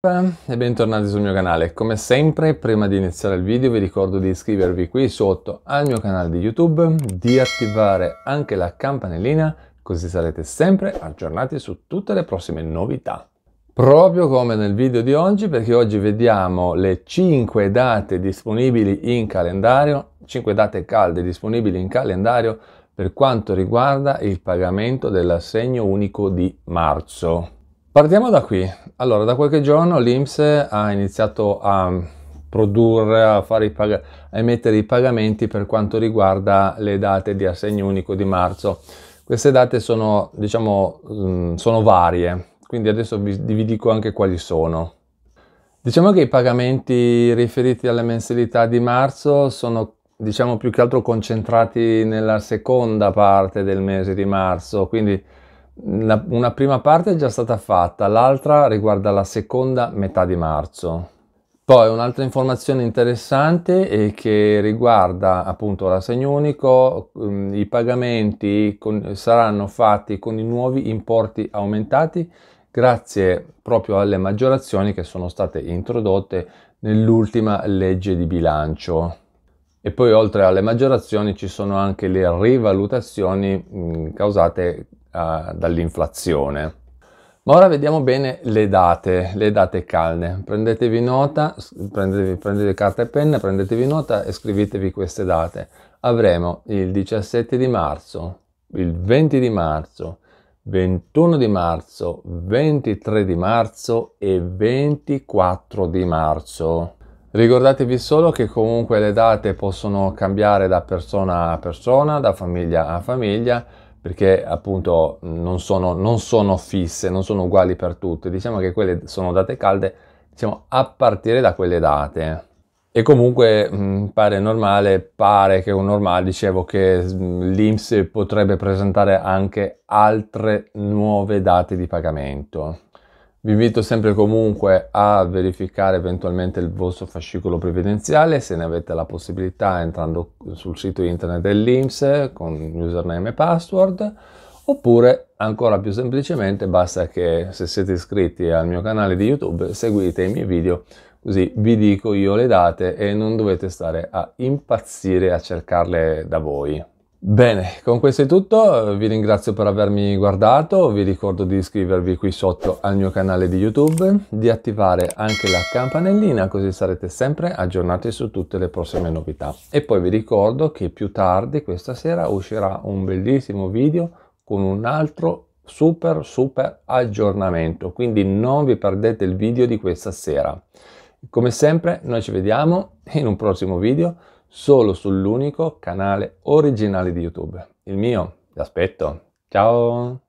E bentornati sul mio canale, come sempre prima di iniziare il video vi ricordo di iscrivervi qui sotto al mio canale di YouTube, di attivare anche la campanellina così sarete sempre aggiornati su tutte le prossime novità. Proprio come nel video di oggi perché oggi vediamo le 5 date disponibili in calendario, 5 date calde disponibili in calendario per quanto riguarda il pagamento dell'assegno unico di marzo. Partiamo da qui. Allora, da qualche giorno l'Inps ha iniziato a produrre, a, pag- a emettere i pagamenti per quanto riguarda le date di assegno unico di marzo. Queste date sono, diciamo, mm, sono varie, quindi adesso vi, vi dico anche quali sono. Diciamo che i pagamenti riferiti alle mensilità di marzo sono diciamo più che altro concentrati nella seconda parte del mese di marzo, quindi la, una prima parte è già stata fatta, l'altra riguarda la seconda metà di marzo. Poi un'altra informazione interessante è che riguarda appunto l'assegno unico, mm, i pagamenti con, saranno fatti con i nuovi importi aumentati grazie proprio alle maggiorazioni che sono state introdotte nell'ultima legge di bilancio. E poi oltre alle maggiorazioni ci sono anche le rivalutazioni mh, mm, causate eh, dall'inflazione. Ma ora vediamo bene le date, le date calde. Prendetevi nota, prendetevi, prendete carta e penna, prendetevi nota e scrivetevi queste date. Avremo il 17 di marzo, il 20 di marzo, 21 di marzo, 23 di marzo e 24 di marzo. Ricordatevi solo che comunque le date possono cambiare da persona a persona, da famiglia a famiglia, perché appunto non sono, non sono fisse, non sono uguali per tutte, diciamo che quelle sono date calde diciamo, a partire da quelle date. E comunque mh, mm, pare normale, pare che un normale, dicevo che mm, l'Inps potrebbe presentare anche altre nuove date di pagamento. Vi invito sempre comunque a verificare eventualmente il vostro fascicolo previdenziale se ne avete la possibilità entrando sul sito internet dell'Inps con username e password oppure ancora più semplicemente basta che se siete iscritti al mio canale di YouTube seguite i miei video così vi dico io le date e non dovete stare a impazzire a cercarle da voi. Bene, con questo è tutto, vi ringrazio per avermi guardato, vi ricordo di iscrivervi qui sotto al mio canale di YouTube, di attivare anche la campanellina così sarete sempre aggiornati su tutte le prossime novità. E poi vi ricordo che più tardi questa sera uscirà un bellissimo video con un altro super super aggiornamento, quindi non vi perdete il video di questa sera. Come sempre noi ci vediamo in un prossimo video solo sull'unico canale originale di YouTube, il mio. Ti aspetto. Ciao!